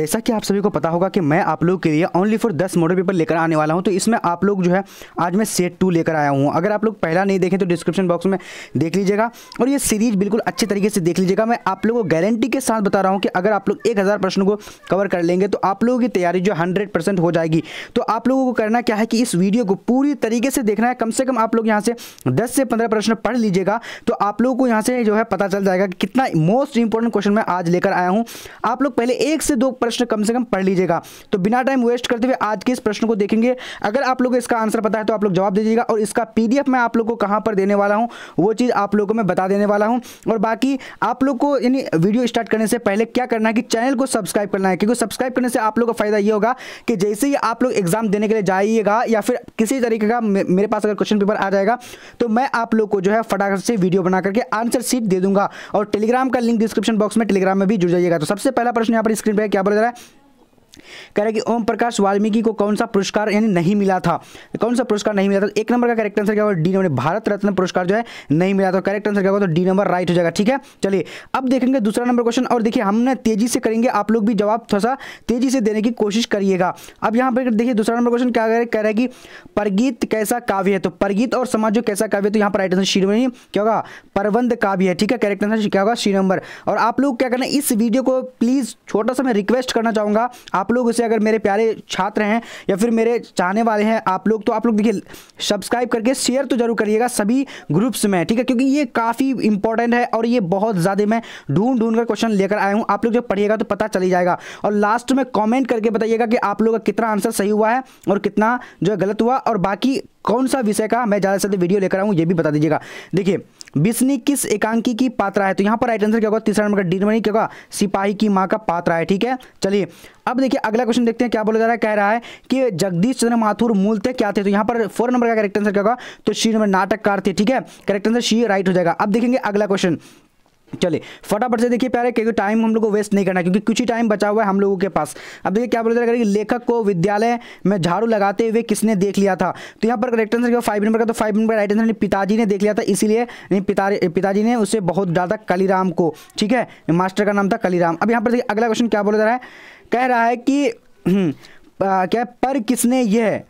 जैसा कि आप सभी को पता होगा कि मैं आप लोग के लिए ओनली फॉर दस मॉडल पेपर लेकर आने वाला हूँ तो इसमें आप लोग जो है आज मैं सेट टू लेकर आया हूँ अगर आप लोग पहला नहीं देखें तो डिस्क्रिप्शन बॉक्स में देख लीजिएगा और ये सीरीज बिल्कुल अच्छे तरीके से देख लीजिएगा मैं आप लोगों को गारंटी के साथ बता रहा हूँ कि अगर आप लोग एक हज़ार प्रश्न को कवर कर लेंगे तो आप लोगों की तैयारी जो हंड्रेड परसेंट हो जाएगी तो आप लोगों को करना क्या है कि इस वीडियो को पूरी तरीके से देखना है कम से कम आप लोग यहाँ से दस से पंद्रह प्रश्न पढ़ लीजिएगा तो आप लोगों को यहाँ से जो है पता चल जाएगा कितना मोस्ट इंपॉर्टेंट क्वेश्चन मैं आज लेकर आया हूँ आप लोग पहले एक से दो प्रश्न कम से कम पढ़ लीजिएगा तो बिना टाइम वेस्ट करते हुए आज के इस प्रश्न को देखेंगे अगर आप लोग इसका आंसर पता है तो आप लोग जवाब दीजिएगा और इसका पीडीएफ मैं आप लोग को कहाँ पर देने वाला हूँ वो चीज़ आप लोगों को मैं बता देने वाला हूँ और बाकी आप लोग को यानी वीडियो स्टार्ट करने से पहले क्या करना है कि चैनल को सब्सक्राइब करना है क्योंकि सब्सक्राइब करने से आप लोग का फायदा ये होगा कि जैसे ही आप लोग एग्जाम देने के लिए जाइएगा या फिर किसी तरीके का मेरे पास अगर क्वेश्चन पेपर आ जाएगा तो मैं आप लोग को जो है फटाफट से वीडियो बना करके आंसर सीट दे दूंगा और टेलीग्राम का लिंक डिस्क्रिप्शन बॉक्स में टेलीग्राम में भी जुड़ जाइएगा तो सबसे पहला प्रश्न यहाँ पर स्क्रीन पर क्या नंबर दे रहा है कह रहे कि ओम प्रकाश वाल्मीकि को कौन सा पुरस्कार यानी नहीं मिला था कौन सा पुरस्कार नहीं मिला था एक नंबर का करेक्ट आंसर क्या होगा डी नंबर भारत रत्न पुरस्कार जो है नहीं मिला था करेक्ट आंसर क्या होगा तो डी नंबर राइट हो जाएगा ठीक है चलिए अब देखेंगे दूसरा नंबर क्वेश्चन और देखिए हमने तेजी से करेंगे आप लोग भी जवाब थोड़ा सा तेजी से देने की कोशिश करिएगा अब यहाँ पर देखिए दूसरा नंबर क्वेश्चन क्या कह रहे है कि परगीत कैसा काव्य है तो परगीत और समाज जो कैसा काव्य है तो यहाँ पर राइट आंसर शी नंबर क्या होगा प्रबंध काव्य है ठीक है करेक्ट आंसर क्या होगा श्री नंबर और आप लोग क्या करना इस वीडियो को प्लीज़ छोटा सा मैं रिक्वेस्ट करना चाहूंगा आप लोग उसे अगर मेरे प्यारे छात्र हैं या फिर मेरे चाहने वाले हैं आप लोग तो आप लोग देखिए सब्सक्राइब करके शेयर तो जरूर करिएगा सभी ग्रुप्स में ठीक है क्योंकि ये काफ़ी इंपॉर्टेंट है और ये बहुत ज़्यादा मैं ढूंढ ढूंढ कर क्वेश्चन लेकर आया हूँ आप लोग जब पढ़िएगा तो पता चली जाएगा और लास्ट में कॉमेंट करके बताइएगा कि आप लोग का कितना आंसर सही हुआ है और कितना जो है गलत हुआ और बाकी कौन सा विषय का मैं ज़्यादा से ज़्यादा वीडियो लेकर आऊँ ये भी बता दीजिएगा देखिए बिस्नी किस एकांकी की पात्रा है तो यहाँ पर राइट आंसर क्या होगा तीसरा नंबर का डी नंबर क्या होगा सिपाही की माँ का पात्रा है ठीक है चलिए अब देखिए अगला क्वेश्चन देखते हैं क्या बोला जा रहा है कह रहा है कि जगदीश चंद्र माथुर थे क्या थे तो यहाँ पर फोर नंबर का करेक्ट आंसर क्या होगा तो श्री नंबर नाटककार थे ठीक है करेक्ट आंसर श्री राइट हो जाएगा अब देखेंगे अगला क्वेश्चन चलिए फटाफट से देखिए प्यारे क्योंकि टाइम हम लोग को वेस्ट नहीं करना क्योंकि कुछ ही टाइम बचा हुआ है हम लोगों के पास अब देखिए क्या बोलते हैं लेखक को विद्यालय में झाड़ू लगाते हुए किसने देख लिया था तो यहाँ पर करेक्ट आंसर फाइव नंबर का तो फाइव नंबर राइट आंसर पिताजी ने देख लिया था इसीलिए पिताजी ने उसे बहुत डांटा कलीराम को ठीक है मास्टर का नाम था कलीराम अब यहाँ पर देखिए अगला क्वेश्चन क्या बोला जा रहा है कह रहा है कि हम्म, क्या पर किसने यह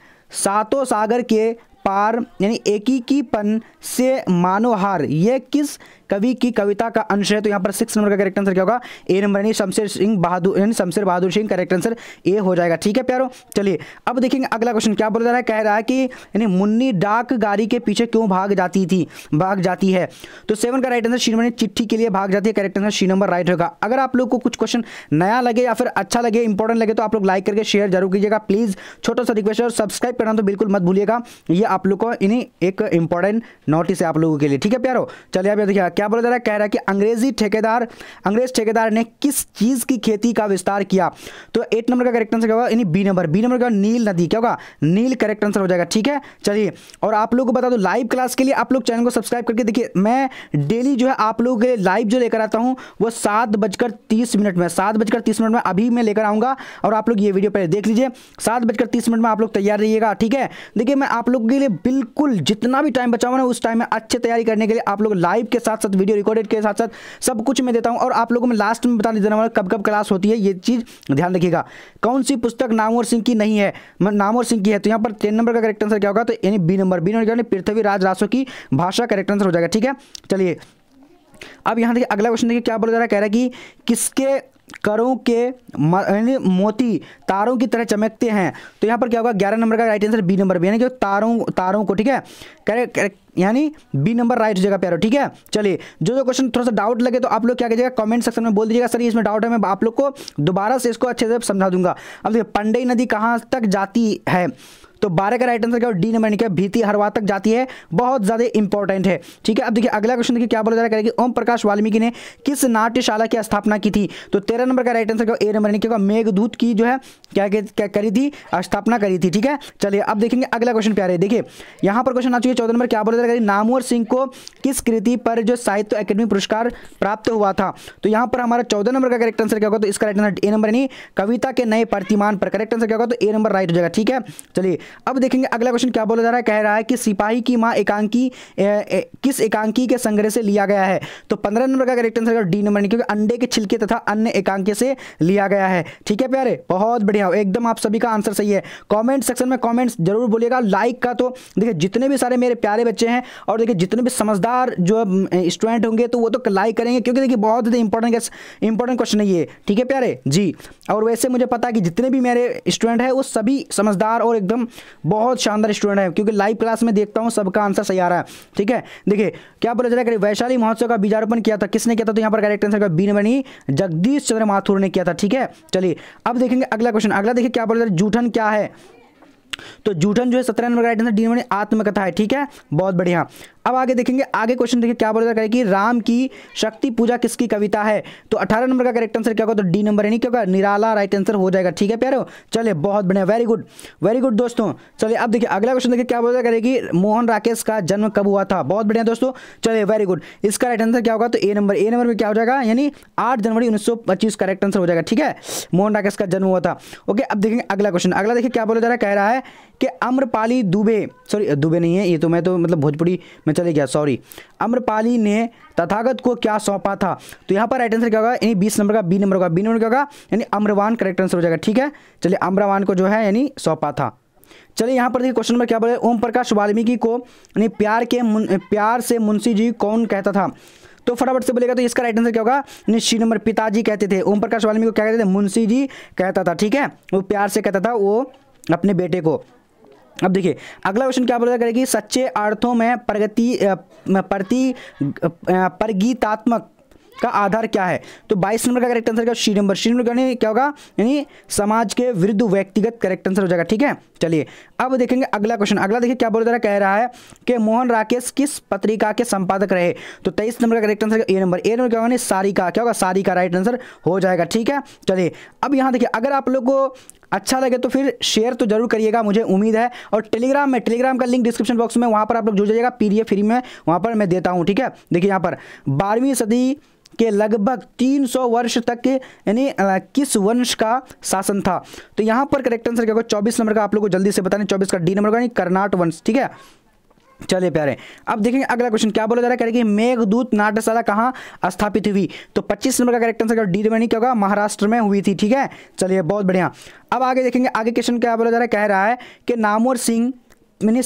सातों सागर के पार यानी एकीकीपन से मानोहार यह किस कवि की कविता का अंश है तो यहाँ पर सिक्स नंबर का करेक्ट आंसर क्या होगा ए नंबर यानी शमशेर सिंह बहादुर यानी Shamsher Bahadur Singh correct answer A हो जाएगा ठीक है प्यारो चलिए अब देखेंगे अगला क्वेश्चन क्या बोल जा रहा है कह रहा है कि यानी मुन्नी डाक गाड़ी के पीछे क्यों भाग जाती थी भाग जाती है तो सेवन का राइट आंसर शी नंबर चिट्ठी के लिए भाग जाती है correct answer C number right होगा अगर आप लोग को कुछ क्वेश्चन नया लगे या फिर अच्छा लगे इंपॉर्टेंट लगे तो आप लोग लाइक करके शेयर जरूर कीजिएगा प्लीज़ छोटा सा रिक्वेस्ट और सब्सक्राइब करना तो बिल्कुल मत भूलिएगा ये आप लोग को इन्हीं एक इंपॉर्टेंट नोटिस है आप लोगों के लिए ठीक है प्यारो चलिए अब देखिए क्या बोला जा रहा है कह रहा है कि अंग्रेजी ठेकेदार अंग्रेज ठेकेदार ने किस चीज़ की खेती का विस्तार किया तो एट नंबर का करेक्ट आंसर क्या होगा बी नंबर बी नंबर का नील नदी क्या होगा नील करेक्ट आंसर हो जाएगा ठीक है चलिए और आप लोग को बता दो लाइव क्लास के लिए आप लोग चैनल को सब्सक्राइब करके देखिए मैं डेली जो है आप लोग के लाइव जो लेकर आता हूँ वो सात बजकर तीस मिनट में सात बजकर तीस मिनट में अभी मैं लेकर आऊंगा और आप लोग ये वीडियो पहले देख लीजिए सात बजकर तीस मिनट में आप लोग तैयार रहिएगा ठीक है देखिए मैं आप लोग के लिए बिल्कुल जितना भी टाइम बचाऊंगा ना उस टाइम में अच्छे तैयारी करने के लिए आप लोग लाइव के साथ साथ वीडियो रिकॉर्डेड के साथ साथ सब कुछ मैं देता हूँ और आप लोगों में लास्ट में बता देना कब कब क्लास होती है ये चीज़ ध्यान रखिएगा कौन सी पुस्तक नामवर सिंह की नहीं है नामवर सिंह की है तो यहाँ पर टेन नंबर का करेक्ट आंसर क्या होगा तो यानी B number B number Prithvi Raj Raso की भाषा करेक्ट आंसर हो जाएगा ठीक है चलिए अब यहाँ देखिए अगला क्वेश्चन देखिए क्या बोला जा रहा है कह रहा है कि किसके करों के यानी मोती तारों की तरह चमकते हैं तो यहाँ पर क्या होगा ग्यारह नंबर का राइट आंसर बी नंबर भी यानी कि तारों तारों को ठीक है करेक्ट यानी बी नंबर राइट हो जाएगा प्यारो ठीक है चलिए जो जो क्वेश्चन थोड़ा सा डाउट लगे तो आप लोग क्या कीजिएगा कमेंट सेक्शन में बोल दीजिएगा सर इसमें डाउट है मैं आप लोग को दोबारा से इसको अच्छे से समझा दूंगा अब देखिए पंडई नदी कहाँ तक जाती है तो बारह का राइट आंसर क्या डी नंबर क्या भीति हरवा तक जाती है बहुत ज़्यादा इंपॉर्टेंट है ठीक है अब देखिए अगला क्वेश्चन देखिए क्या बोला जा रहा है कि ओम प्रकाश वाल्मीकि ने किस नाट्यशाला की स्थापना की थी तो तेरह नंबर का राइट आंसर क्या ए नंबर क्या मेघदूत की जो है क्या क्या करी थी स्थापना करी थी ठीक है चलिए अब देखेंगे अगला क्वेश्चन प्यारे देखिए यहाँ पर क्वेश्चन आ चुके चौदह नंबर क्या बोला जा रहा है नामवर सिंह को किस कृति पर जो साहित्य अकेडमी पुरस्कार प्राप्त हुआ था तो यहाँ पर हमारा चौदह नंबर का करेक्ट आंसर क्या होगा तो इसका राइट आंसर ए नंबर नहीं कविता के नए प्रतिमान पर करेक्ट आंसर क्या होगा तो ए नंबर राइट हो जाएगा ठीक है चलिए अब देखेंगे अगला क्वेश्चन क्या बोला जा रहा है कह रहा है कि सिपाही की माँ एकांकी ए, किस एकांकी के संग्रह से लिया गया है तो पंद्रह नंबर का करेक्ट आंसर डी नंबर क्योंकि अंडे के छिलके तथा अन्य एकांकी से लिया गया है ठीक है प्यारे बहुत बढ़िया एकदम आप सभी का आंसर सही है कॉमेंट सेक्शन में कॉमेंट्स जरूर बोलिएगा लाइक का तो देखिए जितने भी सारे मेरे प्यारे बच्चे हैं और देखिए जितने भी समझदार जो स्टूडेंट होंगे तो वो तो लाइक करेंगे क्योंकि देखिए बहुत ज़्यादा इंपॉर्टेंट इंपॉर्टेंट क्वेश्चन है ये ठीक है प्यारे जी और वैसे मुझे पता है कि जितने भी मेरे स्टूडेंट हैं वो सभी समझदार और एकदम बहुत शानदार स्टूडेंट है क्योंकि लाइव क्लास में देखता हूँ सबका आंसर सही आ रहा है ठीक है देखिए क्या बोला जा रहा है वैशाली महोत्सव का बीजारोपण किया था किसने किया था तो यहाँ पर करेक्ट आंसर का बीन बनी जगदीश चंद्र माथुर ने किया था ठीक है चलिए अब देखेंगे अगला क्वेश्चन अगला देखिए क्या बोला जा जूठन क्या है तो जूठन जो है सत्रह नंबर का आइटम डी नंबर आत्मकथा है ठीक है बहुत बढ़िया अब आगे देखेंगे आगे क्वेश्चन देखिए क्या बोला करें कि राम की शक्ति पूजा किसकी कविता है तो 18 नंबर का करेक्ट आंसर क्या होगा तो डी नंबर यानी क्या होगा निराला राइट आंसर हो जाएगा ठीक है प्यारो चलिए बहुत बढ़िया वेरी गुड वेरी गुड दोस्तों चलिए अब देखिए अगला क्वेश्चन देखिए क्या बोला करें कि मोहन राकेश का जन्म कब हुआ था बहुत बढ़िया दोस्तों चलिए वेरी गुड इसका राइट आंसर क्या होगा तो ए नंबर ए नंबर में क्या हो जाएगा यानी आठ जनवरी उन्नीस करेक्ट आंसर हो जाएगा ठीक है मोहन राकेश का जन्म हुआ था ओके अब देखेंगे अगला क्वेश्चन अगला देखिए क्या बोला जा रहा है कह रहा है कि अम्रपाली दुबे सॉरी दुबे नहीं है ये तो मैं तो मतलब भोजपुरी में चले गया सॉरी अम्रपाली ने तथागत को क्या सौंपा था तो यहाँ पर राइट आंसर क्या होगा यानी बीस नंबर का बी नंबर का बी नंबर क्या होगा यानी अम्रवान करेक्ट आंसर हो जाएगा ठीक है चलिए अम्रवान को जो है यानी सौंपा था चलिए यहाँ पर देखिए क्वेश्चन नंबर क्या बोले ओम प्रकाश वाल्मीकि को यानी प्यार के प्यार से मुंशी जी कौन कहता था तो फटाफट से बोलेगा तो इसका राइट आंसर क्या होगा निश्चित नंबर पिताजी कहते थे ओम प्रकाश वाल्मीकि को क्या कहते थे मुंशी जी कहता था ठीक है वो प्यार से कहता था वो अपने बेटे को अब देखिए अगला क्वेश्चन क्या बोला करेगी सच्चे अर्थों में प्रगति प्रति प्रगीतात्मक का आधार क्या है तो 22 नंबर का करेक्ट आंसर क्या श्री नंबर श्री नंबर क्या होगा यानी समाज के विरुद्ध व्यक्तिगत करेक्ट आंसर हो जाएगा ठीक है चलिए अब देखेंगे अगला क्वेश्चन अगला देखिए क्या बोल रहा कह रहा है कि मोहन राकेश किस पत्रिका के संपादक रहे तो तेईस नंबर का correct answer A number A number क्या होगा सारी का क्या होगा सारी का राइट आंसर हो जाएगा ठीक है चलिए अब यहाँ देखिए अगर आप लोग को अच्छा लगे तो फिर शेयर तो जरूर करिएगा मुझे उम्मीद है और टेलीग्राम में टेलीग्राम का लिंक डिस्क्रिप्शन बॉक्स में वहाँ पर आप लोग जुड़ जाइएगा पी फ्री में वहाँ पर मैं देता हूँ ठीक है देखिए यहाँ पर बारहवीं सदी के लगभग 300 वर्ष तक यानी किस वंश का शासन था तो यहाँ पर करेक्ट आंसर क्या होगा 24 नंबर का आप लोगों को जल्दी से बताने 24 का डी नंबर का यानी कर्नाट वंश ठीक है चलिए प्यारे अब देखेंगे अगला क्वेश्चन क्या बोला जा रहा है करेगी मेघदूत नाट्यशाला कहाँ स्थापित हुई तो 25 नंबर का करेक्ट आंसर डी रेवनी क्या होगा महाराष्ट्र में हुई थी ठीक है चलिए बहुत बढ़िया अब आगे देखेंगे आगे क्वेश्चन क्या बोला जा रहा है कह रहा है कि नामोर सिंह मैंने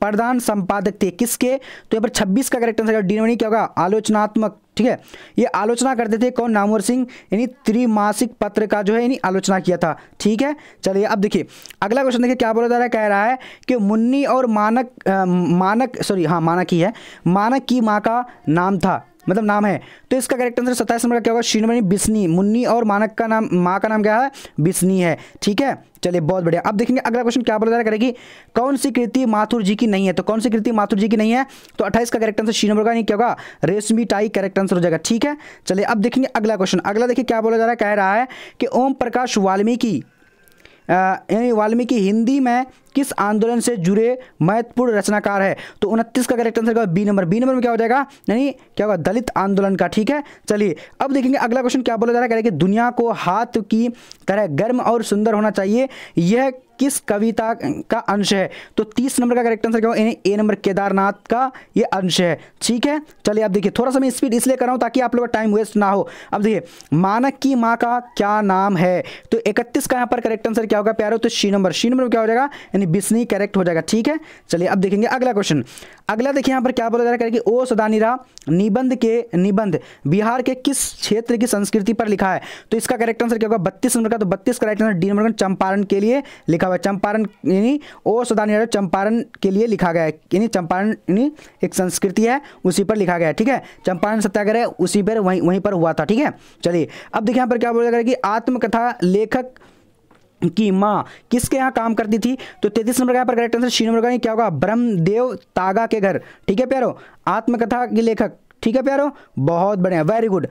प्रधान संपादक थे किसके तो यहाँ पर छब्बीस का करेक्ट आंसर डी रेवनी क्या होगा आलोचनात्मक ठीक है ये आलोचना करते थे कौन नामवर सिंह यानी त्रिमासिक पत्र का जो है यानी आलोचना किया था ठीक है चलिए अब देखिए अगला क्वेश्चन देखिए क्या बोला जा रहा है कह रहा है कि मुन्नी और मानक आ, मानक सॉरी हाँ मानक ही है मानक की माँ का नाम था मतलब नाम है तो इसका करेक्ट आंसर सत्ताईस नंबर का क्या होगा श्रीमणि बिस्नी मुन्नी और मानक का नाम माँ का नाम क्या है बिस्नी है ठीक है चलिए बहुत बढ़िया अब देखेंगे अगला क्वेश्चन क्या बोला जा रहा करेगी कौन सी कृति माथुर जी की नहीं है तो कौन सी कृति माथुर जी की नहीं है तो अट्ठाईस का करेक्ट आंसर शी नंबर का नहीं क्या होगा रेशमी टाई करेक्ट आंसर हो जाएगा ठीक है चलिए अब देखेंगे अगला क्वेश्चन अगला देखिए क्या बोला जा रहा है कह रहा है कि ओम प्रकाश वाल्मीकि यानी वाल्मीकि हिंदी में किस आंदोलन से जुड़े महत्वपूर्ण रचनाकार है तो उनतीस का करेक्ट आंसर होगा बी नंबर बी नंबर में क्या हो जाएगा यानी क्या होगा दलित आंदोलन का ठीक है चलिए अब देखेंगे अगला क्वेश्चन क्या बोला जा रहा है कह रहे कि दुनिया को हाथ की तरह गर्म और सुंदर होना चाहिए यह किस कविता का अंश है तो तीस नंबर का करेक्ट आंसर क्या होगा ए नंबर केदारनाथ का ये अंश है ठीक है चलिए अब देखिए थोड़ा सा मैं स्पीड इसलिए कर रहा हूँ ताकि आप लोग का टाइम वेस्ट ना हो अब देखिए मानक की माँ का क्या नाम है तो इकतीस का यहाँ पर करेक्ट आंसर क्या होगा प्यारो तो शी नंबर शी नंबर क्या हो जाएगा यानी बीस नहीं करेक्ट हो जाएगा ठीक है चलिए अब देखेंगे अगला क्वेश्चन अगला देखिए यहाँ पर क्या बोला जा रहा है कि ओ सदानिरा निबंध के निबंध बिहार के किस क्षेत्र की संस्कृति पर लिखा है तो इसका करेक्ट आंसर क्या होगा बत्तीस नंबर का तो बत्तीस का right answer D number Champaran के लिए लिखा हुआ है चंपारण यानी ओ सदानिरा चंपारण के लिए लिखा गया है यानी चंपारण यानी एक संस्कृति है उसी पर लिखा गया है ठीक है चंपारण सत्याग्रह उसी पर वहीं वहीं पर हुआ था ठीक है चलिए अब देखिए यहाँ पर क्या बोला जा रहा है कि आत्मकथा लेखक की माँ किसके यहाँ काम करती थी तो तैतीस नंबर का पर करेक्ट आंसर छी नंबर का क्या होगा ब्रह्मदेव तागा के घर ठीक है प्यारो आत्मकथा के लेखक ठीक है प्यारो बहुत बढ़िया वेरी गुड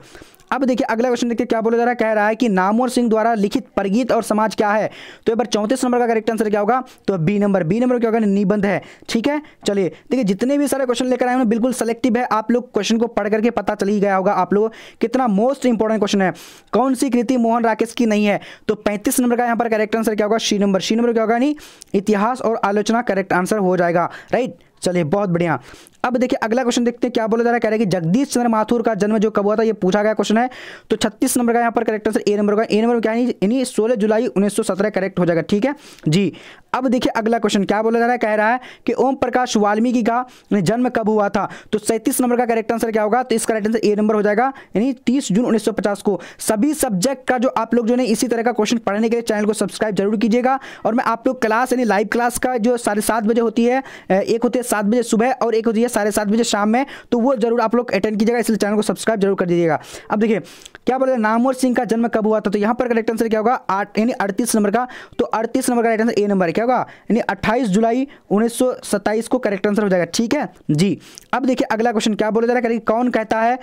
अब देखिए अगला क्वेश्चन देखिए क्या बोला जा रहा है कह रहा है कि नामोर सिंह द्वारा लिखित परगीत और समाज क्या है तो पर चौंतीस नंबर का करेक्ट आंसर क्या होगा तो बी नंबर बी नंबर क्या होगा निबंध है ठीक है चलिए देखिए जितने भी सारे क्वेश्चन लेकर आए हैं बिल्कुल सेलेक्टिव है आप लोग क्वेश्चन को पढ़ करके पता चल ही गया होगा आप लोग कितना मोस्ट इंपॉर्टेंट क्वेश्चन है कौन सी कृति मोहन राकेश की नहीं है तो पैंतीस नंबर का यहाँ पर करेक्ट आंसर क्या होगा सी नंबर सी नंबर क्या होगा नहीं इतिहास और आलोचना करेक्ट आंसर हो जाएगा राइट चलिए बहुत बढ़िया अब देखिए अगला क्वेश्चन देखते हैं क्या बोला जा रहा है कह रहा है कि जगदीश चंद्र माथुर का जन्म जो कब हुआ था ये पूछा गया क्वेश्चन है तो छत्तीस नंबर का यहाँ पर करेक्ट आंसर ए नंबर का ए नंबर क्या यानी सोलह जुलाई उन्नीस सौ सत्रह करेक्ट हो जाएगा ठीक है जी अब देखिए अगला क्वेश्चन क्या बोला जा रहा है कह रहा है कि ओम प्रकाश वाल्मीकि का जन्म कब हुआ था तो सैंतीस नंबर का करेक्ट आंसर क्या होगा तो इसका राइट आंसर ए नंबर हो जाएगा यानी तीस जून 1950 को सभी सब्जेक्ट का जो आप लोग जो है इसी तरह का क्वेश्चन पढ़ने के लिए चैनल को सब्सक्राइब जरूर कीजिएगा और मैं आप लोग क्लास यानी लाइव क्लास का जो साढ़े सात बजे होती है एक होती है सात बजे सुबह और एक होती है साढ़े सात बजे शाम में तो वो जरूर आप लोग अटेंड कीजिएगा इसलिए चैनल को सब्सक्राइब जरूर कर दीजिएगा अब देखिए क्या बोल हैं नामोर सिंह का जन्म कब हुआ था तो यहाँ पर करेक्ट आंसर क्या होगा आठ यानी अड़तीस नंबर का तो अड़तीस नंबर का राइट आंसर ए नंबर है क्या होगा यानी 28 जुलाई 1927 को करेक्ट आंसर हो जाएगा ठीक है जी अब देखिए अगला क्वेश्चन क्या बोला जा रहा है कौन कहता है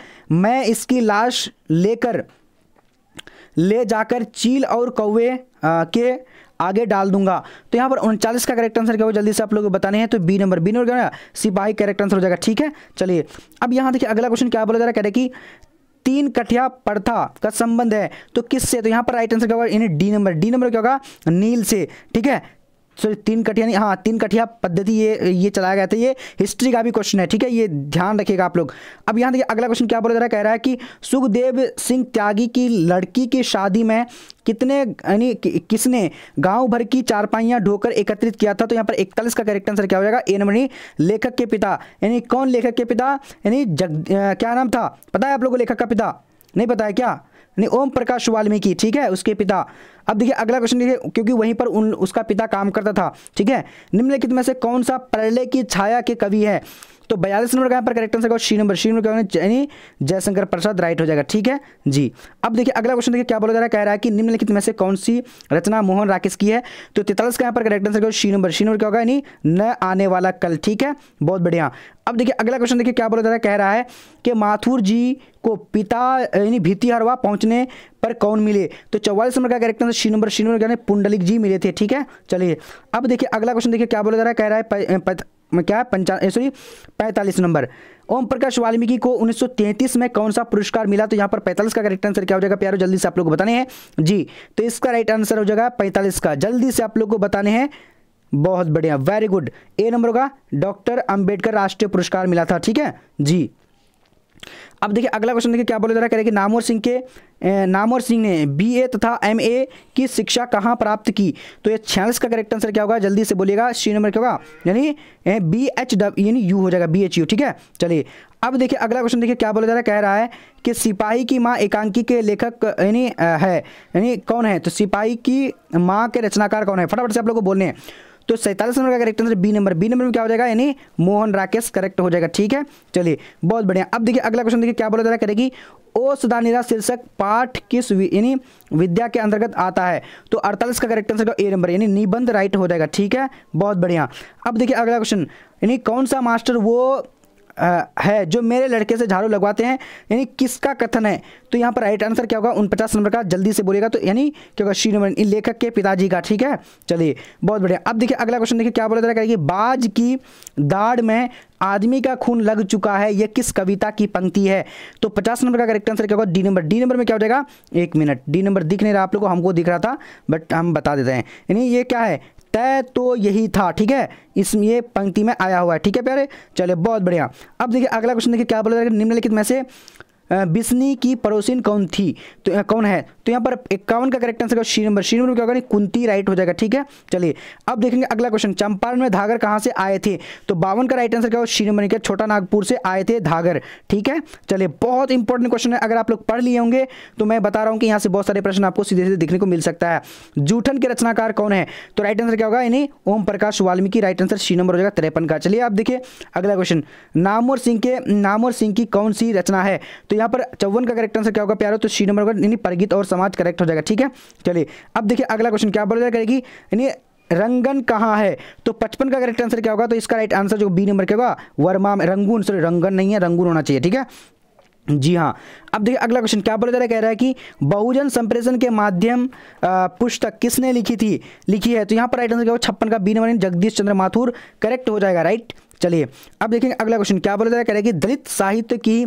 मैं इसकी लाश लेकर ले जाकर चील और कौवे के आगे डाल दूंगा तो यहाँ पर उनचालीस का करेक्ट आंसर क्या होगा जल्दी से आप लोगों को बताने हैं तो बी नंबर बी नंबर क्या सिपाही करेक्ट आंसर हो जाएगा ठीक है चलिए अब यहाँ देखिए अगला क्वेश्चन क्या बोला जा रहा है कह रहे कि तीन कठिया पड़था का संबंध है तो किससे तो यहां पर राइट आंसर क्या होगा डी नंबर डी नंबर क्या होगा नील से ठीक है सॉरी तीन कठिया हाँ तीन कठिया पद्धति ये ये चलाया गया था ये हिस्ट्री का भी क्वेश्चन है ठीक है ये ध्यान रखिएगा आप लोग अब यहाँ देखिए अगला क्वेश्चन क्या बोला जा रहा है कह रहा है कि सुखदेव सिंह त्यागी की लड़की की शादी में कितने यानी कि, किसने गांव भर की चारपाइयाँ ढोकर एकत्रित किया था तो यहाँ पर इकतालीस का करेक्ट आंसर क्या हो जाएगा ए नंबर लेखक के पिता यानी कौन लेखक के पिता यानी जग क्या नाम था पता है आप लोगों को लेखक का पिता नहीं पता है क्या यानी ओम प्रकाश वाल्मीकि ठीक है उसके पिता अब देखिए अगला क्वेश्चन देखिए क्योंकि वहीं पर उन उसका पिता काम करता था ठीक है निम्नलिखित में से कौन सा प्रलय की छाया के कवि है तो बयालीस नंबर का यहाँ पर करेक्ट आंसर होगा शी नंबर शी नंबर क्या यानी जयशंकर प्रसाद राइट हो जाएगा ठीक है जी अब देखिए अगला क्वेश्चन देखिए क्या बोला जा रहा है कह रहा है कि निम्नलिखित में से कौन सी रचना मोहन राकेश की है तो तैतालीस का यहाँ पर करेक्ट आंसर होगा शी नंबर शी नंबर क्या होगा यानी न आने वाला कल ठीक है बहुत बढ़िया अब देखिए अगला क्वेश्चन देखिए क्या बोला जा रहा है कह रहा है कि माथुर जी को पिता यानी भीति हरवा पहुंचने पर कौन मिले तो चौवालीस नंबर का correct answer C number C number क्या पुंडलिक जी मिले थे ठीक है चलिए अब देखिए अगला क्वेश्चन देखिए क्या बोला जा रहा है कह रहा है क्या है पंचान सॉरी पैंतालीस नंबर ओम प्रकाश वाल्मीकि को 1933 में कौन सा पुरस्कार मिला तो यहाँ पर 45 का करेक्ट आंसर क्या हो जाएगा प्यारो जल्दी से आप लोग को बताने हैं जी तो इसका राइट आंसर हो जाएगा 45 का जल्दी से आप लोग को बताने हैं बहुत बढ़िया वेरी गुड ए नंबर होगा डॉक्टर अंबेडकर राष्ट्रीय पुरस्कार मिला था ठीक है जी अब देखिए अगला क्वेश्चन देखिए क्या बोले जा रहा है कि नामोर सिंह के नामोर सिंह ने बीए तथा एमए की शिक्षा कहाँ प्राप्त की तो ये छियालीस का करेक्ट आंसर क्या होगा जल्दी से बोलिएगा सी नंबर क्या होगा यानी बी एच डब्ल्यू यानी यू हो जाएगा बी एच यू ठीक है चलिए अब देखिए अगला क्वेश्चन देखिए क्या बोला जा रहा है कह रहा है कि सिपाही की माँ एकांकी के लेखक यानी है यानी कौन है तो सिपाही की माँ के रचनाकार कौन है फटाफट से आप लोग को बोलने हैं तो सैंतालीस नंबर का correct answer B number B number में क्या हो जाएगा यानी मोहन राकेश करेक्ट हो जाएगा ठीक है चलिए बहुत बढ़िया अब देखिए अगला क्वेश्चन देखिए क्या बोला जा रहा है करेगी ओ सदानिरा शीर्षक पाठ किस यानी विद्या के अंतर्गत आता है तो अड़तालीस का करेक्ट आंसर ए नंबर यानी निबंध राइट हो जाएगा ठीक है बहुत बढ़िया अब देखिए अगला क्वेश्चन यानी कौन सा मास्टर वो है जो मेरे लड़के से झाड़ू लगवाते हैं यानी किसका कथन है तो यहाँ पर राइट आंसर क्या होगा उन पचास नंबर का जल्दी से बोलेगा तो यानी क्या होगा श्री नंबर लेखक के पिताजी का ठीक है चलिए बहुत बढ़िया अब देखिए अगला क्वेश्चन देखिए क्या बोला जा रहा है बाज की दाढ़ में आदमी का खून लग चुका है यह किस कविता की पंक्ति है तो पचास नंबर का करेक्ट आंसर क्या होगा डी नंबर डी नंबर में क्या हो जाएगा एक मिनट डी नंबर दिख नहीं रहा आप लोग को हमको दिख रहा था बट हम बता देते हैं यानी ये क्या है तय तो यही था ठीक है इसमें ये पंक्ति में आया हुआ है ठीक है प्यारे चले बहुत बढ़िया अब देखिए अगला क्वेश्चन देखिए क्या बोला जाएगा निम्नलिखित में से बिस्नी की पड़ोसिन कौन थी तो कौन है तो यहाँ पर इक्यावन का correct answer C number C number क्या होगा कुंती राइट हो जाएगा ठीक है चलिए अब देखेंगे अगला क्वेश्चन चंपारण में धागर कहाँ से आए थे तो बावन का राइट आंसर क्या होगा शी नंबर क्या छोटा नागपुर से आए थे धागर ठीक है चलिए बहुत इंपॉर्टेंट क्वेश्चन है अगर आप लोग पढ़ लिए होंगे तो मैं बता रहा हूँ कि यहाँ से बहुत सारे प्रश्न आपको सीधे सीधे देखने को मिल सकता है जूठन के रचनाकार कौन है तो राइट आंसर क्या होगा यानी Om Prakash Valmiki right answer C number हो जाएगा तिरपन का चलिए आप देखिए अगला क्वेश्चन नामोर सिंह के नामोर सिंह की कौन सी रचना है तो यहाँ पर चौवन का करेक्ट आंसर क्या होगा प्यारो तो शी नंबर होगा यानी परगित और समाज करेक्ट हो जाएगा ठीक है चलिए अब देखिए अगला क्वेश्चन क्या बोला जाएगा करेगी यानी रंगन कहाँ है तो पचपन का करेक्ट आंसर क्या होगा तो इसका राइट आंसर जो बी नंबर क्या होगा वर्मा में रंगून सॉरी रंगन नहीं है रंगून होना चाहिए ठीक है जी हाँ अब देखिए अगला क्वेश्चन क्या बोला जा रहा है कह रहा है कि बहुजन संप्रेषण के माध्यम पुस्तक किसने लिखी थी लिखी है तो यहाँ पर राइट आंसर क्या होगा छप्पन का B number Jagdish Chandra Mathur correct हो जाएगा राइट चलिए अब देखेंगे अगला क्वेश्चन क्या बोला जाएगा रहा है कि दलित साहित्य की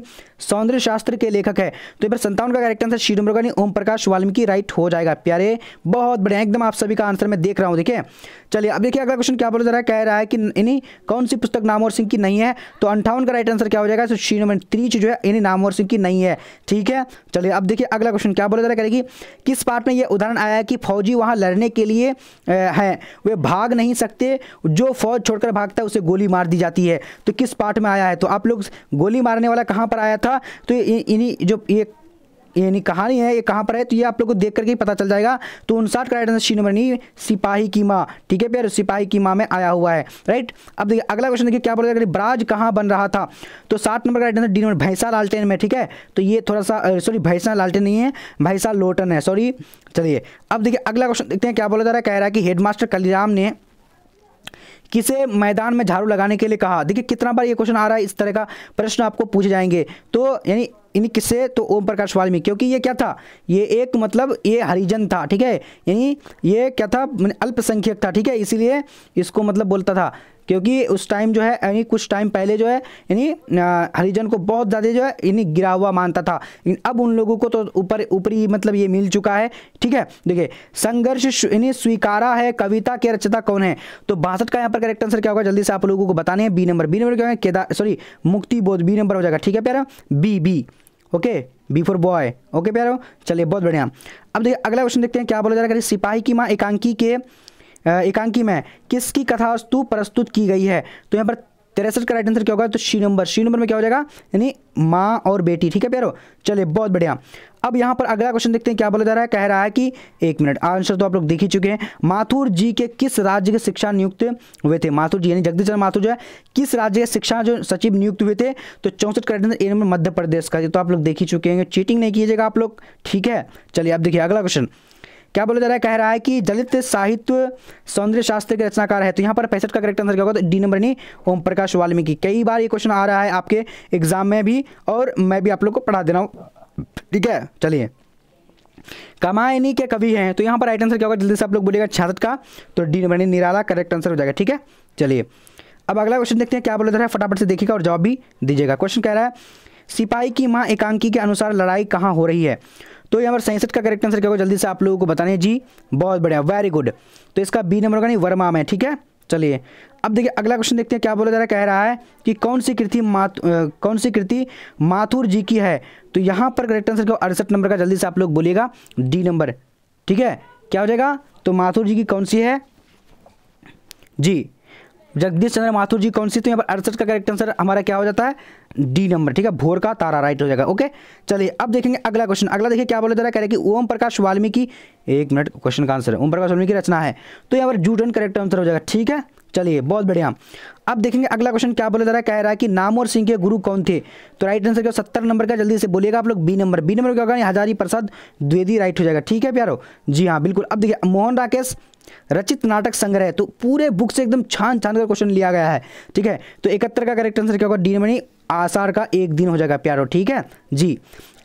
सौंदर्य शास्त्र के लेखक है तो इस पर संतावन का करेक्ट आंसर शीर मृगानी ओम प्रकाश वाल्मीकि राइट हो जाएगा प्यारे बहुत बढ़िया एकदम आप सभी का आंसर मैं देख रहा हूँ देखिए चलिए अब देखिए अगला क्वेश्चन क्या बोला जा रहा है कह रहा है कि इन्हीं कौन सी पुस्तक नामोर सिंह की नहीं है तो अंठावन का राइट आंसर क्या हो जाएगा तो श्री नंबर तीज जो है इन्हीं नामोर सिंह की नहीं है ठीक है चलिए अब देखिए अगला क्वेश्चन क्या बोला जा रहा है करेगी किस पार्ट में यह उदाहरण आया है कि फौजी वहाँ लड़ने के लिए है वे भाग नहीं सकते जो फौज छोड़कर भागता है उसे गोली मार दी दी जाती है तो किस पार्ट में आया है तो आप लोग गोली मारने वाला कहाँ पर आया था तो इन्हीं जो ये यानी कहानी है ये कहाँ पर है तो ये आप लोग को देख करके ही पता चल जाएगा तो उनसाठ का राइट आंसर नंबर नहीं सिपाही की माँ ठीक है प्यार सिपाही की माँ में आया हुआ है राइट अब देखिए अगला क्वेश्चन देखिए क्या बोल रहा है ब्राज कहाँ बन रहा था तो साठ नंबर का राइट आंसर डी नंबर भैंसा लालटेन में ठीक है तो ये थोड़ा सा सॉरी भैंसा लालटेन नहीं है भैंसा लोटन है सॉरी चलिए अब देखिए अगला क्वेश्चन देखते हैं क्या बोला जा रहा है कह रहा है कि हेडमास्टर कलीराम ने किसे मैदान में झाड़ू लगाने के लिए कहा देखिए कितना बार ये क्वेश्चन आ रहा है इस तरह का प्रश्न आपको पूछे जाएंगे तो यानी किससे तो ओम प्रकाश वाल्मीकि क्योंकि ये क्या था ये एक मतलब ये हरिजन था ठीक है यानी ये क्या था अल्पसंख्यक था ठीक है इसीलिए इसको मतलब बोलता था क्योंकि उस टाइम जो है यानी कुछ टाइम पहले जो है यानी हरिजन को बहुत ज़्यादा जो है यानी गिरा हुआ मानता था लेकिन अब उन लोगों को तो ऊपर ऊपरी मतलब ये मिल चुका है ठीक है देखिए संघर्ष यानी स्वीकारा है कविता के रचता कौन है तो बासठ का यहाँ पर करेक्ट आंसर क्या होगा जल्दी से आप लोगों को बताने हैं बी नंबर बी नंबर क्या होगा केदार सॉरी मुक्ति बोध बी नंबर हो जाएगा ठीक है प्यारा B B okay B for boy okay प्यारो चलिए बहुत बढ़िया अब देखिए अगला क्वेश्चन देखते हैं क्या बोला जा रहा है सिपाही की माँ एकांकी के एकांकी में किसकी कथा वस्तु प्रस्तुत की गई है तो यहाँ पर तिरसठ का राइट आंसर क्या होगा तो शी नंबर शी नंबर में क्या हो जाएगा यानी माँ और बेटी ठीक है प्यारो चलिए बहुत बढ़िया अब यहाँ पर अगला क्वेश्चन देखते हैं क्या बोला जा रहा है कह रहा है कि एक मिनट आंसर तो आप लोग देख ही चुके हैं माथुर जी के किस राज्य के शिक्षा नियुक्त हुए थे माथुर जी यानी जगदीश चंद्र माथुर जो है किस राज्य के शिक्षा जो सचिव नियुक्त हुए थे तो चौंसठ का right answer A number Madhya Pradesh का ये तो आप लोग देख ही चुके हैं चीटिंग नहीं कीजिएगा आप लोग ठीक है चलिए आप देखिए अगला क्वेश्चन क्या बोला जा रहा है कह रहा है कि दलित साहित्य सौंदर्य शास्त्र के रचनाकार है तो यहाँ पर पैंसठ का करेक्ट आंसर क्या होगा तो डी नंबर नहीं ओम प्रकाश वाल्मीकि कई बार ये क्वेश्चन आ रहा है आपके एग्जाम में भी और मैं भी आप लोग को पढ़ा दे रहा हूँ ठीक है चलिए कमायनी के कवि हैं तो यहाँ पर राइट आंसर क्या होगा जल्दी से आप लोग बोलेगा छियासठ का तो D number Nirala correct answer हो जाएगा ठीक है चलिए अब अगला क्वेश्चन देखते हैं क्या बोला जा रहा है फटाफट से देखिएगा और जवाब भी दीजिएगा क्वेश्चन कह रहा है सिपाही की माँ एकांकी के अनुसार लड़ाई कहाँ हो रही है तो यहाँ पर सैंसठ का करेक्ट आंसर क्या होगा जल्दी से आप लोगों को बताने जी बहुत बढ़िया वेरी गुड तो इसका बी नंबर का नहीं वर्मा में ठीक है चलिए अब देखिए अगला क्वेश्चन देखते हैं क्या बोला जा रहा है कह रहा है कि कौन सी कृति माथ कौन सी कृति माथुर जी की है तो यहाँ पर करेक्ट आंसर क्या अड़सठ नंबर का जल्दी से आप लोग बोलिएगा डी नंबर ठीक है क्या हो जाएगा तो माथुर जी की कौन सी है जी जगदीश चंद्र माथुर जी कौन सी तो यहाँ पर अड़सठ का करेक्ट आंसर हमारा क्या हो जाता है डी नंबर ठीक है भोर का तारा राइट हो जाएगा ओके चलिए अब देखेंगे अगला क्वेश्चन अगला देखिए क्या बोले जा रहा है कह रहे कि ओम प्रकाश वाल्मीकि एक मिनट क्वेश्चन का आंसर है ओम प्रकाश वाल्मीकि रचना है तो यहाँ पर जूटन करेक्ट आंसर हो जाएगा ठीक है चलिए बहुत बढ़िया अब देखेंगे अगला क्वेश्चन क्या बोला जा रहा है कह रहा है कि नाम और सिंह के गुरु कौन थे तो राइट आंसर क्या सत्तर नंबर का जल्दी से बोलिएगा आप लोग बी नंबर बी नंबर क्या होगा हजारी प्रसाद द्विवेदी राइट हो जाएगा ठीक है प्यारो जी हाँ बिल्कुल अब देखिए मोहन राकेश रचित नाटक संग्रह तो पूरे बुक से एकदम छान छान कर क्वेश्चन लिया गया है ठीक है तो इकहत्तर का करेक्ट आंसर क्या होगा डी मनी आसार का एक दिन हो जाएगा प्यारो ठीक है जी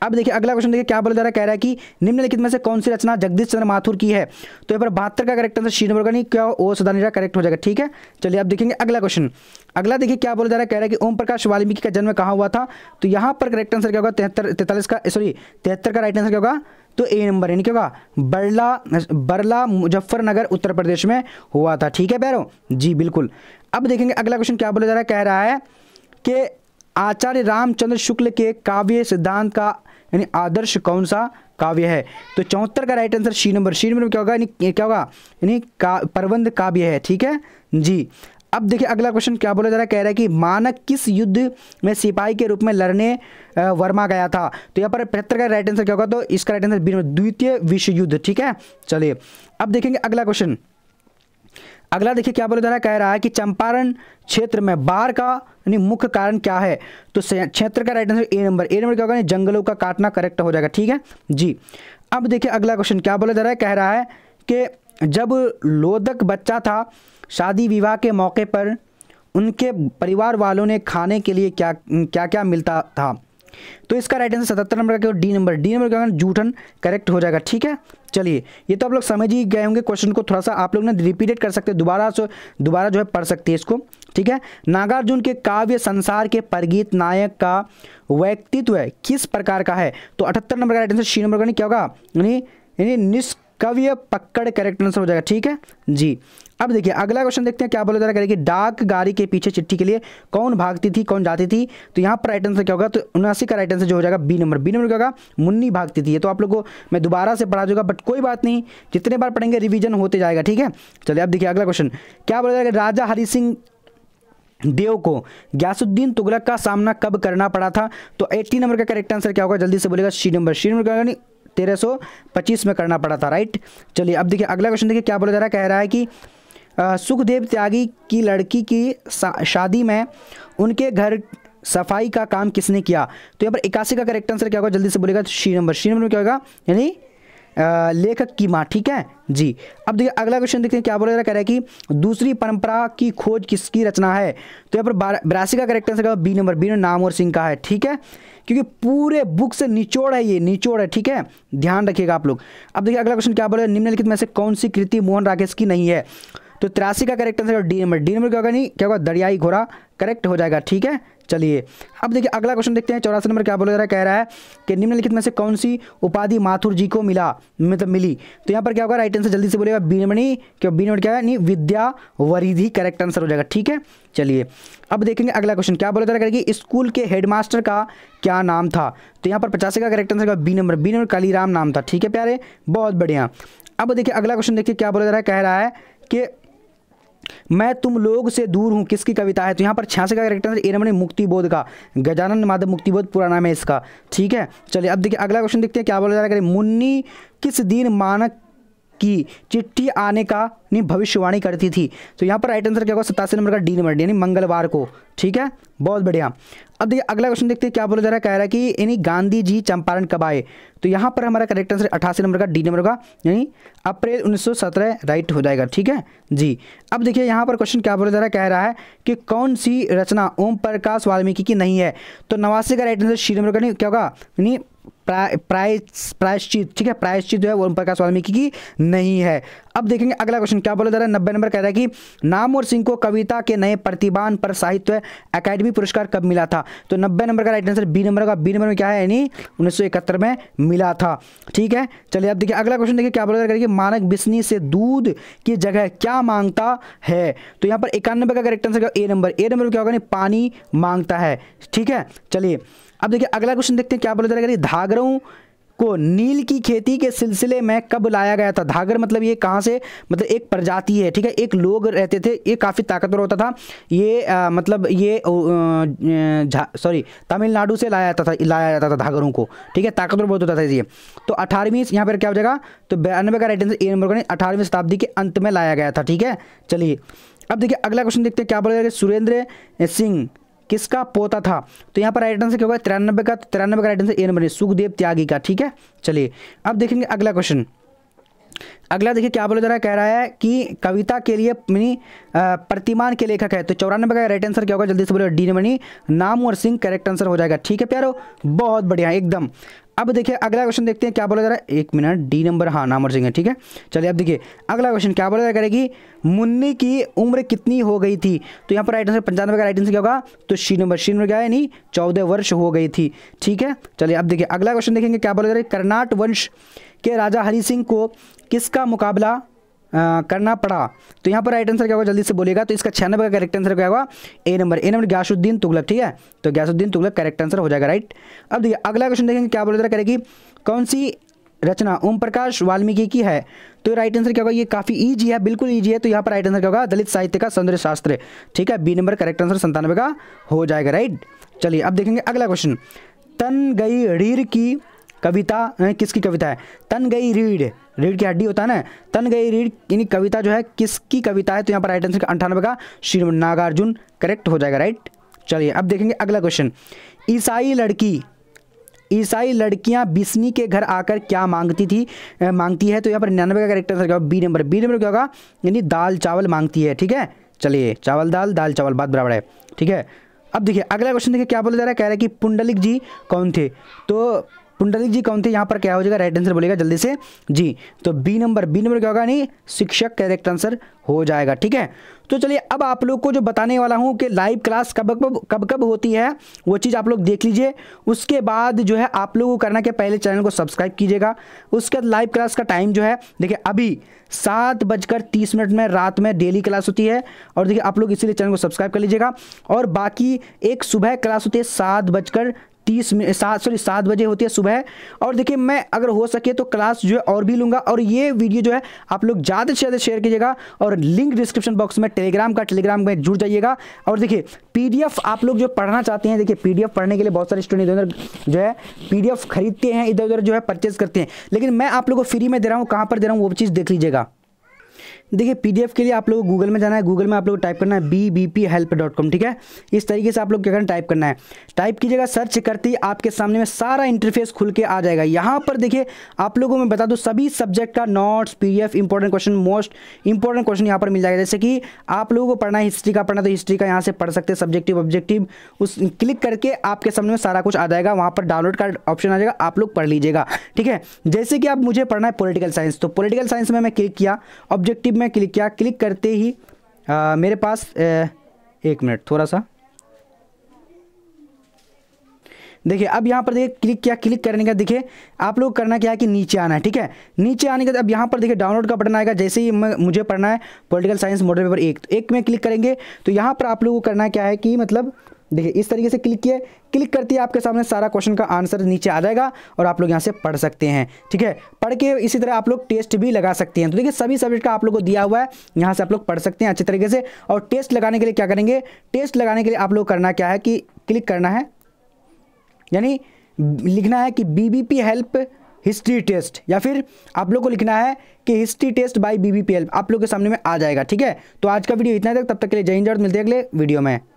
अब देखिए अगला क्वेश्चन देखिए क्या बोला जा रहा है कह रहा है कि निम्नलिखित में से कौन सी रचना जगदीश चंद्र माथुर की है तो यहाँ पर बहत्तर का करेक्ट आंसर शी नंबर का नहीं क्या ओ सदानीरा करेक्ट हो जाएगा ठीक है चलिए अब देखेंगे अगला क्वेश्चन अगला देखिए क्या बोला जा रहा है कह रहा है कि ओम प्रकाश वाल्मीकि का जन्म कहाँ हुआ था तो यहाँ पर करेक्ट आंसर क्या होगा तिहत्तर तैतालीस का सॉरी तिहत्तर का राइट आंसर क्या होगा तो ए नंबर यानी क्या होगा बरला बरला मुजफ्फरनगर उत्तर प्रदेश में हुआ था ठीक है बैरो जी बिल्कुल अब देखेंगे अगला क्वेश्चन क्या बोला जा रहा है कह रहा है कि आचार्य रामचंद्र शुक्ल के काव्य सिद्धांत का यानी आदर्श कौन सा काव्य है तो चौहत्तर का right answer C number C number क्या होगा यानी क्या होगा यानी का प्रबंध काव्य है ठीक है जी अब देखिए अगला क्वेश्चन क्या बोला जा रहा है कह रहा है कि मानक किस युद्ध में सिपाही के रूप में लड़ने वर्मा गया था तो यहाँ पर पचहत्तर का राइट आंसर क्या होगा तो इसका राइट आंसर द्वितीय विश्व युद्ध ठीक है चलिए अब देखेंगे अगला क्वेश्चन अगला देखिए क्या बोला जा रहा है कह रहा है कि चंपारण क्षेत्र में बाढ़ का यानी मुख्य कारण क्या है तो क्षेत्र का right answer A number A number क्या होगा जंगलों का काटना करेक्ट हो जाएगा ठीक है जी अब देखिए अगला क्वेश्चन क्या बोला जा रहा है कह रहा है कि जब लोदक बच्चा था शादी विवाह के मौके पर उनके परिवार वालों ने खाने के लिए क्या क्या क्या मिलता था तो इसका राइट आंसर सतहत्तर नंबर का डी नंबर डी नंबर का जूठन करेक्ट हो जाएगा ठीक है चलिए ये तो आप लोग समझ ही गए होंगे क्वेश्चन को थोड़ा सा आप लोग ना रिपीटेड कर सकते हैं दोबारा से दोबारा जो है पढ़ सकते हैं इसको ठीक है नागार्जुन के काव्य संसार के परगीत नायक का व्यक्तित्व किस प्रकार का है तो अठहत्तर नंबर का राइट आंसर सी नंबर का नहीं क्या होगा यानी यानी निष्क कब ये पक्कड़ करेक्ट आंसर हो जाएगा ठीक है जी अब देखिए अगला क्वेश्चन देखते हैं क्या बोला जा रहा है कि डाक गाड़ी के पीछे चिट्ठी के लिए कौन भागती थी कौन जाती थी तो यहाँ पर राइट आंसर क्या होगा तो उनासी का राइट आंसर जो हो जाएगा बी नंबर बी नंबर क्या होगा मुन्नी भागती थी ये तो आप लोग को मैं दोबारा से पढ़ा दूंगा बट कोई बात नहीं जितने बार पढ़ेंगे रिविजन होते जाएगा ठीक है चलिए अब देखिए अगला क्वेश्चन क्या बोला जाएगा राजा हरि सिंह देव को ग्यासुद्दीन तुगलक का सामना कब करना पड़ा था तो एट्टी नंबर का करेक्ट आंसर क्या होगा जल्दी से बोलेगा सी नंबर सी नंबर क्या होगा नहीं तेरह सौ में करना पड़ा था राइट चलिए अब देखिए अगला क्वेश्चन देखिए क्या बोला जा रहा है कह रहा है कि सुखदेव त्यागी की लड़की की शादी में उनके घर सफाई का काम किसने किया तो यहाँ पर इक्यासी का करेक्ट आंसर क्या होगा जल्दी से बोलेगा शी नंबर शी नंबर क्या होगा यानी लेखक की माँ ठीक है जी अब देखिए अगला क्वेश्चन देखते हैं क्या बोला जा रहा कह रहा है कि दूसरी परंपरा की खोज किसकी रचना है तो यहाँ पर बिरासी का करेक्ट आंसर क्या बी नंबर बी नंबर नाम और सिंह का है ठीक है क्योंकि पूरे बुक से निचोड़ है ये निचोड़ है ठीक है ध्यान रखिएगा आप लोग अब देखिए अगला क्वेश्चन क्या बोले निम्नलिखित में से कौन सी कृति मोहन राकेश की नहीं है तो तिरासी का correct answer D number D number क्या होगा नहीं क्या होगा दरियाई घोड़ा करेक्ट हो जाएगा ठीक है चलिए अब देखिए अगला क्वेश्चन देखते हैं चौरासी नंबर क्या बोला जा रहा है कह रहा है कि निम्नलिखित में से कौन सी उपाधि माथुर जी को मिला मतलब मिली तो यहाँ पर क्या होगा राइट आंसर जल्दी से बोलेगा बीनमणि क्यों बीनमणि क्या है विद्या वरिधि करेक्ट आंसर हो जाएगा ठीक है चलिए अब देखेंगे अगला क्वेश्चन क्या बोला जा रहा है कि स्कूल के हेडमास्टर का क्या नाम था तो यहाँ पर पचासी का correct answer B number B number Kaliram नाम था ठीक है प्यारे बहुत बढ़िया अब देखिए अगला क्वेश्चन देखिए क्या बोला जा रहा है कह रहा है कि मैं तुम लोग से दूर हूँ किसकी कविता है तो यहाँ पर छियासी का correct answer A number Muktibodh का गजानन माधव मुक्तिबोध पूरा नाम है इसका ठीक है चलिए अब देखिए अगला क्वेश्चन देखते हैं क्या बोला जा रहा है मुन्नी किस दिन मानक की चिट्ठी आने का भविष्यवाणी करती थी तो यहाँ पर राइट आंसर क्या होगा सतासी नंबर का डी नंबर यानी मंगलवार को ठीक है बहुत बढ़िया अब देखिए अगला क्वेश्चन देखते हैं क्या बोला जा रहा है कह रहा है कि यानी गांधी जी चंपारण कब आए तो यहाँ पर हमारा करेक्ट आंसर अठासी नंबर का डी नंबर का यानी अप्रैल उन्नीस राइट हो जाएगा ठीक है जी अब देखिए यहाँ पर क्वेश्चन क्या बोला जा रहा है कह रहा है कि कौन सी रचना ओम प्रकाश वाल्मीकि की नहीं है तो नवासी का राइट आंसर श्री नंबर का नहीं क्या होगा यानी प्रायश्चित ठीक है प्रायश्चित जो है वो ओम प्रकाश वाल्मीकि की नहीं है अब देखेंगे अगला क्वेश्चन क्या बोला जा रहा है नब्बे नंबर कह रहा है कि नाम और सिंह को कविता के नए प्रतिभान पर साहित्य अकेडमी पुरस्कार कब मिला था तो नब्बे नंबर का राइट आंसर बी नंबर का बी नंबर में क्या है यानी उन्नीस में मिला था ठीक है चलिए अब देखिए अगला क्वेश्चन देखिए क्या बोला जा रहा है कि मानक बिस्नी से दूध की जगह क्या मांगता है तो यहाँ पर इक्यानबे का करेक्ट आंसर क्या ए नंबर ए नंबर क्या होगा पानी मांगता है ठीक है चलिए अब देखिए अगला क्वेश्चन देखते हैं क्या बोला जाएगा रहा घाघरों को नील की खेती के सिलसिले में कब लाया गया था धागर मतलब ये कहाँ से मतलब एक प्रजाति है ठीक है एक लोग रहते थे ये काफ़ी ताकतवर होता था ये आ, मतलब ये सॉरी तमिलनाडु से लाया जाता था लाया जाता था धागरों को ठीक है ताकतवर बहुत होता था ये तो अठारहवीं यहाँ पर क्या हो जाएगा तो बयानवे का राइट आंसर ए नंबर अठारहवीं शताब्दी के अंत में लाया गया था ठीक है चलिए अब देखिए अगला क्वेश्चन देखते हैं क्या बोला जाएगा सुरेंद्र सिंह किसका पोता था तो यहाँ पर राइट आंसर क्या होगा तिरानबे का तो तिरानबे का right answer A number Sukhdev Tyagi का ठीक है चलिए अब देखेंगे अगला क्वेश्चन अगला देखिए क्या बोला जा रहा है कह रहा है कि कविता के लिए मिनी प्रतिमान के लेखक है तो चौरानबे का राइट आंसर क्या होगा जल्दी से बोलो डी नंबर नाम और सिंह करेक्ट आंसर हो जाएगा ठीक है प्यारो बहुत बढ़िया एकदम अब देखिए अगला क्वेश्चन देखते हैं क्या बोला जा रहा है एक मिनट डी नंबर हाँ नाम सिंह है ठीक है चलिए अब देखिए अगला क्वेश्चन क्या बोला जा करेगी मुन्नी की उम्र कितनी हो गई थी तो यहाँ पर राइट आंसर पंचानवे का राइट आंसर क्या होगा तो शी नंबर शी नंबर क्या है नहीं चौदह वर्ष हो गई थी ठीक है चलिए अब देखिए अगला क्वेश्चन देखेंगे क्या बोला जा रहा है कर्नाट वंश के राजा हरि सिंह को किसका मुकाबला करना पड़ा तो यहाँ पर राइट आंसर क्या होगा जल्दी से बोलेगा तो इसका छियानबे का करेक्ट आंसर क्या होगा A number A number Ghiyasuddin Tughlaq ठीक है तो ग्यासुद्दीन तुगलक करेक्ट आंसर हो जाएगा राइट अब देखिए अगला क्वेश्चन देखेंगे क्या बोला जरा करेगी कौन सी रचना ओम प्रकाश वाल्मीकि की है तो राइट आंसर क्या होगा ये काफी ईजी है बिल्कुल ईजी है तो यहाँ पर राइट आंसर क्या होगा दलित साहित्य का सौंदर्य शास्त्र ठीक है बी नंबर करेक्ट आंसर संतानवे का हो जाएगा राइट चलिए अब देखेंगे अगला क्वेश्चन तन गई रीढ़ की कविता किसकी कविता है तन गई रीढ़ रीढ़ की हड्डी होता है ना तन गई रीढ़ यानी कविता जो है किसकी कविता है तो यहाँ पर राइट आंसर अंठानवे का श्री नागार्जुन करेक्ट हो जाएगा राइट चलिए अब देखेंगे अगला क्वेश्चन ईसाई लड़की ईसाई लड़कियां बिस्नी के घर आकर क्या मांगती थी ए, मांगती है तो यहाँ पर निन्यानवे का करेक्ट आंसर क्या होगा बी नंबर बी नंबर क्या होगा यानी दाल चावल मांगती है ठीक है चलिए चावल दाल दाल चावल बात बराबर है ठीक है अब देखिए अगला क्वेश्चन देखिए क्या बोला जा रहा है कह रहा है कि पुंडलिक जी कौन थे तो पुंडलिक जी कौन थे यहाँ पर क्या हो जाएगा राइट आंसर बोलेगा जल्दी से जी तो बी नंबर बी नंबर क्या होगा नहीं शिक्षक करेक्ट आंसर हो जाएगा ठीक है तो चलिए अब आप लोग को जो बताने वाला हूँ कि लाइव क्लास कब कब कब कब होती है वो चीज़ आप लोग देख लीजिए उसके बाद जो है आप लोगों को करना क्या पहले चैनल को सब्सक्राइब कीजिएगा उसके बाद लाइव क्लास का टाइम जो है देखिए अभी सात बजकर तीस मिनट में रात में डेली क्लास होती है और देखिए आप लोग इसीलिए चैनल को सब्सक्राइब कर लीजिएगा और बाकी एक सुबह क्लास होती है सात बजकर तीस सात सॉरी सात बजे होती है सुबह और देखिए मैं अगर हो सके तो क्लास जो है और भी लूँगा और ये वीडियो जो है आप लोग ज़्यादा से ज़्यादा शेयर कीजिएगा और लिंक डिस्क्रिप्शन बॉक्स में टेलीग्राम का टेलीग्राम में जुड़ जाइएगा और देखिए पीडीएफ आप लोग जो पढ़ना चाहते हैं देखिए पीडीएफ पढ़ने के लिए बहुत सारे स्टूडेंट इधर जो है पीडीएफ खरीदते हैं इधर उधर जो है परचेज करते हैं लेकिन मैं आप लोग को फ्री में दे रहा हूँ कहाँ पर दे रहा हूँ वो चीज़ देख लीजिएगा देखिए पीडीएफ के लिए आप लोग गूगल में जाना है गूगल में आप लोग टाइप करना है B B P help dot com ठीक है इस तरीके से आप लोग क्या करना टाइप करना है टाइप कीजिएगा सर्च करते ही आपके सामने में सारा इंटरफेस खुल के आ जाएगा यहाँ पर देखिए आप लोगों में बता दूँ सभी सब्जेक्ट का notes P F important question most important question यहाँ पर मिल जाएगा जैसे कि आप लोगों को पढ़ना है हिस्ट्री का पढ़ना तो हिस्ट्री का यहाँ से पढ़ सकते हैं सब्जेक्टिव ऑब्जेक्टिव उस क्लिक करके आपके सामने में सारा कुछ आ जाएगा वहाँ पर डाउनलोड का ऑप्शन आ जाएगा आप लोग पढ़ लीजिएगा ठीक है जैसे कि आप मुझे पढ़ना है पोलिटिकल साइंस तो पोलिटिकल साइंस में मैं क्लिक किया ऑब्जेक्टिव में मैं क्लिक किया क्लिक करते ही आ, मेरे पास ए, एक मिनट थोड़ा सा देखिए अब यहाँ पर देखिए क्लिक किया क्लिक करने का देखिए आप लोग करना क्या है कि नीचे आना है ठीक है नीचे आने का अब यहाँ पर देखिए डाउनलोड का बटन आएगा जैसे ही मुझे पढ़ना है पॉलिटिकल साइंस मॉडल पेपर एक तो एक में क्लिक करेंगे तो यहाँ पर आप लोगों को करना क्या है कि मतलब देखिए इस तरीके से क्लिक किए क्लिक करते ही आपके सामने सारा क्वेश्चन का आंसर नीचे आ जाएगा और आप लोग यहाँ से पढ़ सकते हैं ठीक है पढ़ के इसी तरह आप लोग टेस्ट भी लगा सकते हैं तो देखिए सभी सब्जेक्ट का आप लोग को दिया हुआ है यहाँ से आप लोग पढ़ सकते हैं अच्छे तरीके से और टेस्ट लगाने के लिए क्या करेंगे टेस्ट लगाने के लिए आप लोग करना क्या है कि क्लिक करना है यानी लिखना है कि बी हेल्प हिस्ट्री टेस्ट या फिर आप लोग को लिखना है कि हिस्ट्री टेस्ट बाई बी आप लोग के सामने में आ जाएगा ठीक है तो आज का वीडियो इतना तक तब तक के लिए जय हिंद मिलते हैं अगले वीडियो में